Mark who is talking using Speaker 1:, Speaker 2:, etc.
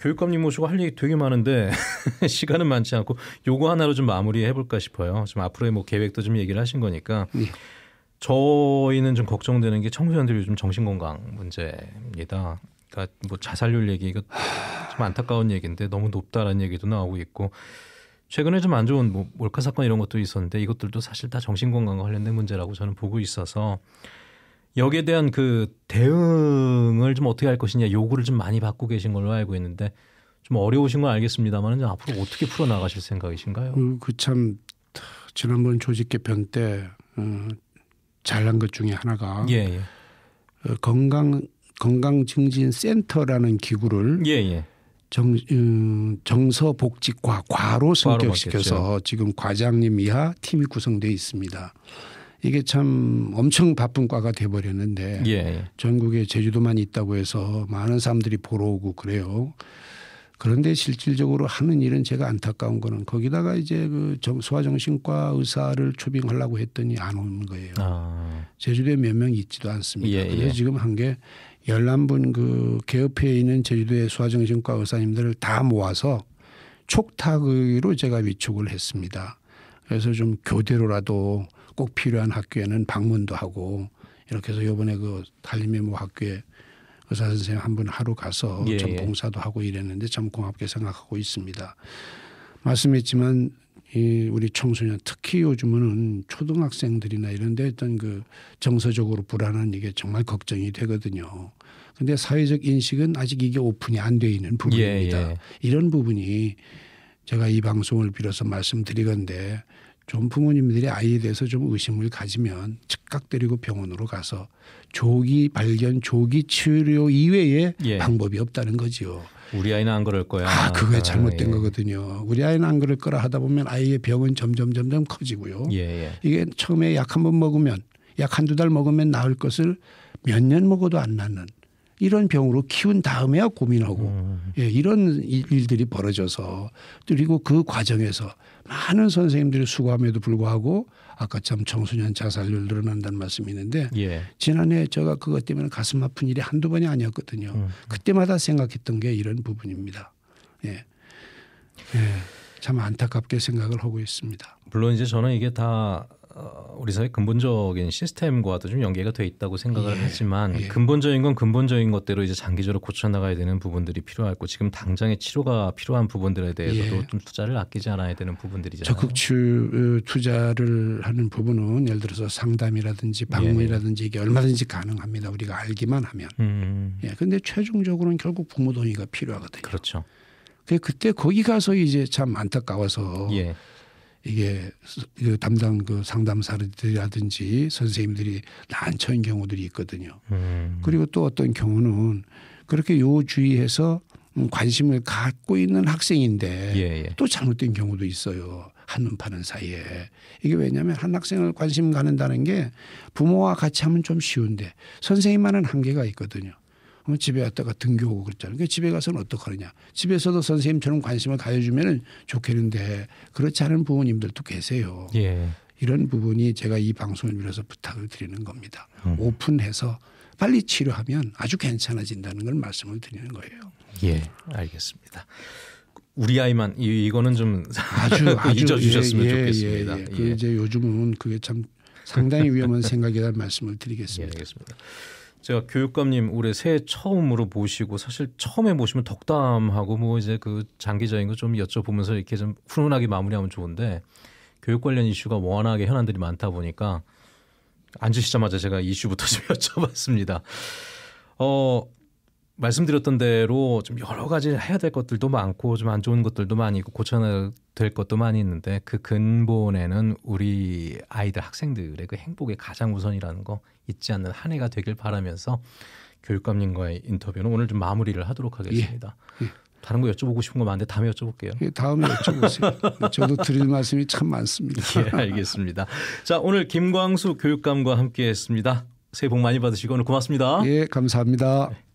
Speaker 1: 교육감님 모시고 할 얘기 되게 많은데 시간은 많지 않고 요거 하나로 좀 마무리해 볼까 싶어요. 지금 앞으로의 뭐 계획도 좀 얘기를 하신 거니까. 네. 저희는 좀 걱정되는 게 청소년들이 요즘 정신건강 문제입니다. 그러니까 뭐 자살률 얘기가 참 안타까운 얘기인데 너무 높다라는 얘기도 나오고 있고 최근에 좀 안 좋은 뭐 몰카 사건 이런 것도 있었는데 이것들도 사실 다 정신건강과 관련된 문제라고 저는 보고 있어서 여기에 대한 그 대응 방을 좀 어떻게 할 것이냐 요구를 좀 많이 받고 계신 걸로 알고 있는데 좀 어려우신 건 알겠습니다만 앞으로 어떻게 풀어 나가실 생각이신가요?
Speaker 2: 그참 그 지난번 조직 개편 때 어, 잘난 것 중에 하나가 예, 예. 어, 건강 건강 증진 센터라는 기구를 예, 예. 정, 음, 정서복지과 과로 성격시켜서 지금 과장님 이하 팀이 구성돼 있습니다. 이게 참 엄청 바쁜 과가 돼버렸는데 예. 전국에 제주도만 있다고 해서 많은 사람들이 보러 오고 그래요. 그런데 실질적으로 하는 일은 제가 안타까운 거는 거기다가 이제 그 소아정신과 의사를 초빙하려고 했더니 안 오는 거예요. 아. 제주도에 몇 명 있지도 않습니다. 예, 그래서 예. 지금 한 게 열한 분그 개업회에 있는 제주도의 소아정신과 의사님들을 다 모아서 촉탁의로 제가 위촉을 했습니다. 그래서 좀 교대로라도 꼭 필요한 학교에는 방문도 하고 이렇게 해서 요번에 그 달리메모 학교에 의사 선생님 한분 하루 가서 예, 참 예. 봉사도 하고 이랬는데 참 고맙게 생각하고 있습니다. 말씀했지만 이 우리 청소년 특히 요즘은 초등학생들이나 이런데 어떤 그 정서적으로 불안한 이게 정말 걱정이 되거든요. 근데 사회적 인식은 아직 이게 오픈이 안돼 있는 부분입니다. 예, 예. 이런 부분이 제가 이 방송을 빌어서 말씀드리건데 좀 부모님들이 아이에 대해서 좀 의심을 가지면 즉각 데리고 병원으로 가서 조기 발견, 조기 치료 이외에 예. 방법이 없다는 거지요.
Speaker 1: 우리 아이는 안 그럴 거야. 아, 그게 아, 잘못된 예. 거거든요.
Speaker 2: 우리 아이는 안 그럴 거라 하다 보면 아이의 병은 점점 점점 커지고요. 예, 예. 이게 처음에 약 한 번 먹으면 약 한두 달 먹으면 나을 것을 몇 년 먹어도 안 낫는 이런 병으로 키운 다음에야 고민하고 음. 예, 이런 일들이 벌어져서 그리고 그 과정에서 많은 선생님들이 수고함에도 불구하고 아까 참 청소년 자살률 늘어난다는 말씀이 있는데 예. 지난해 제가 그것 때문에 가슴 아픈 일이 한두 번이 아니었거든요. 음. 그때마다 생각했던 게 이런 부분입니다. 예. 예. 참 안타깝게 생각을 하고 있습니다.
Speaker 1: 물론 이제 저는 이게 다 우리 사회 근본적인 시스템과도 좀 연계가 돼 있다고 생각을 예, 하지만 예. 근본적인 건 근본적인 것대로 이제 장기적으로 고쳐 나가야 되는 부분들이 필요하고 지금 당장의 치료가 필요한 부분들에 대해서도 예. 좀 투자를 아끼지 않아야 되는 부분들이잖아요. 적극
Speaker 2: 추, 어, 투자를 하는 부분은 예를 들어서 상담이라든지 예. 방문이라든지 이게 얼마든지 가능합니다. 우리가 알기만 하면. 음. 예. 근데 최종적으로는 결국 부모 동의가 필요하거든요. 그렇죠. 그 그때 거기 가서 이제 참 안타까워서 예. 이게 그 담당 그 상담사들이라든지 선생님들이 난처인 경우들이 있거든요. 음. 그리고 또 어떤 경우는 그렇게 요 주위에서 음, 관심을 갖고 있는 학생인데 예, 예. 또 잘못된 경우도 있어요. 한눈 파는 사이에 이게 왜냐하면 한 학생을 관심 가는다는 게 부모와 같이 하면 좀 쉬운데 선생님만은 한계가 있거든요. 집에 왔다가 등교하고 그랬잖아요. 그러니까 집에 가서는 어떡하느냐. 집에서도 선생님처럼 관심을 가져주면 좋겠는데 그렇지 않은 부모님들도 계세요. 예. 이런 부분이 제가 이 방송을 위해서 부탁을 드리는 겁니다. 음. 오픈해서 빨리 치료하면 아주 괜찮아진다는 걸 말씀을 드리는 거예요. 예, 알겠습니다.
Speaker 1: 우리 아이만 이, 이거는 좀 아주, 아주 잊어주셨으면 예, 예, 좋겠습니다. 예, 그 예. 그 이제
Speaker 2: 요즘은 그게 참 상당히 위험한 생각이라는 말씀을 드리겠습니다. 예, 알겠습니다.
Speaker 1: 제가 교육감님 올해 새해 처음으로 모시고 사실 처음에 모시면 덕담하고 뭐 이제 그 장기적인 거 좀 여쭤보면서 이렇게 좀 훈훈하게 마무리하면 좋은데 교육 관련 이슈가 워낙에 현안들이 많다 보니까 앉으시자마자 제가 이슈부터 좀 여쭤봤습니다. 어 말씀드렸던 대로 좀 여러 가지 해야 될 것들도 많고 좀 안 좋은 것들도 많이 있고 고쳐야 될 것도 많이 있는데 그 근본에는 우리 아이들 학생들의 그행복의 가장 우선이라는 거 잊지 않는 한 해가 되길 바라면서 교육감님과의 인터뷰는 오늘 좀 마무리를 하도록 하겠습니다. 예, 예. 다른 거 여쭤보고 싶은 거 많은데 다음에 여쭤볼게요. 예, 다음에 여쭤보세요. 예, 저도 드릴
Speaker 2: 말씀이 참 많습니다. 예,
Speaker 1: 알겠습니다. 자, 오늘 김광수 교육감과 함께했습니다. 새해 복 많이 받으시고 오늘 고맙습니다.
Speaker 2: 예, 감사합니다.
Speaker 1: 네.